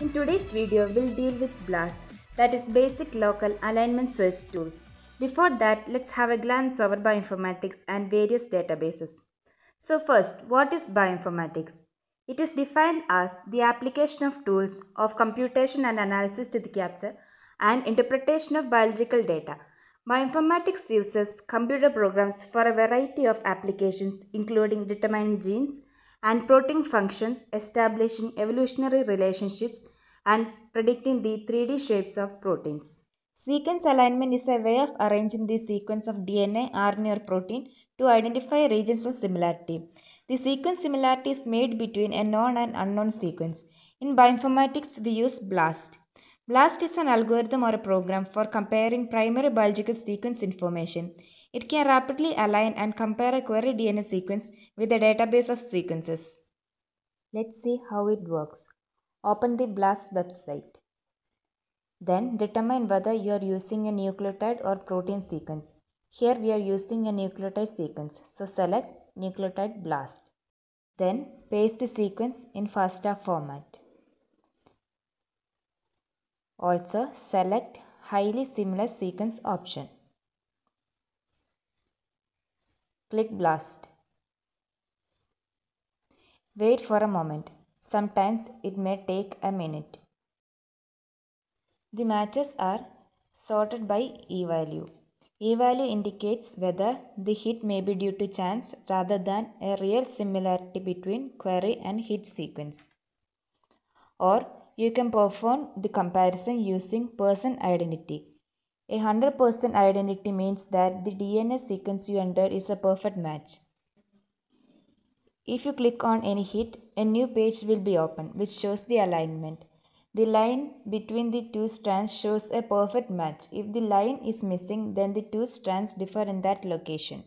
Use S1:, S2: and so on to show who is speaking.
S1: In today's video, we'll deal with BLAST, that is Basic Local Alignment Search Tool. Before that, let's have a glance over bioinformatics and various databases. So first, what is bioinformatics? It is defined as the application of tools of computation and analysis to the capture and interpretation of biological data. Bioinformatics uses computer programs for a variety of applications including determining genes, and protein functions, establishing evolutionary relationships, and predicting the 3D shapes of proteins. Sequence alignment is a way of arranging the sequence of DNA, RNA, or protein to identify regions of similarity. The sequence similarity is made between a known and unknown sequence. In bioinformatics, we use BLAST. BLAST is an algorithm or a program for comparing primary biological sequence information. It can rapidly align and compare a query DNA sequence with a database of sequences. Let's see how it works. Open the BLAST website. Then determine whether you are using a nucleotide or protein sequence. Here we are using a nucleotide sequence, so select nucleotide BLAST. Then paste the sequence in FASTA format. Also select highly similar sequence option. Click blast. Wait for a moment. Sometimes it may take a minute. The matches are sorted by E value. E value indicates whether the hit may be due to chance rather than a real similarity between query and hit sequence or you can perform the comparison using person identity. A 100% identity means that the DNA sequence you entered is a perfect match. If you click on any hit, a new page will be opened which shows the alignment. The line between the two strands shows a perfect match. If the line is missing, then the two strands differ in that location.